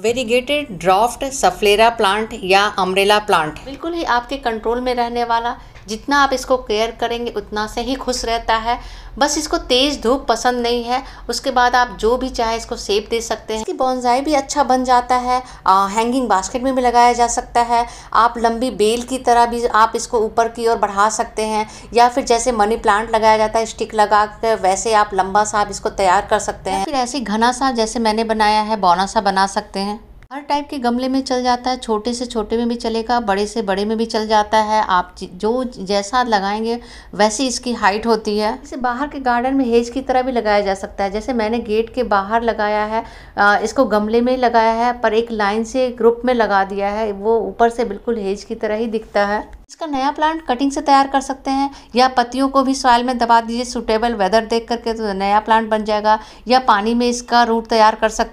variegated ड्राफ्ट schefflera plant या umbrella plant बिल्कुल ही आपके कंट्रोल में रहने वाला जितना आप इसको केयर करेंगे उतना से ही खुश रहता है बस इसको तेज़ धूप पसंद नहीं है उसके बाद आप जो भी चाहे इसको सेब दे सकते हैं इसकी बॉन्जाई भी अच्छा बन जाता है आ, हैंगिंग बास्केट में भी लगाया जा सकता है आप लंबी बेल की तरह भी आप इसको ऊपर की ओर बढ़ा सकते हैं या फिर जैसे मनी प्लांट लगाया जाता है स्टिक लगा कर वैसे आप लंबा सा आप इसको तैयार कर सकते हैं फिर ऐसे घना सा जैसे मैंने बनाया है बौना सा बना सकते हैं हर टाइप के गमले में चल जाता है छोटे से छोटे में भी चलेगा बड़े से बड़े में भी चल जाता है आप जो जैसा लगाएंगे वैसी इसकी हाइट होती है इसे बाहर के गार्डन में हेज की तरह भी लगाया जा सकता है जैसे मैंने गेट के बाहर लगाया है इसको गमले में लगाया है पर एक लाइन से ग्रुप में लगा दिया है वो ऊपर से बिल्कुल हेज की तरह ही दिखता है इसका नया प्लांट कटिंग से तैयार कर सकते हैं या पत्तियों को भी सॉइल में दबा दीजिए सुटेबल वेदर देख करके तो नया प्लांट बन जाएगा या पानी में इसका रूट तैयार कर सकते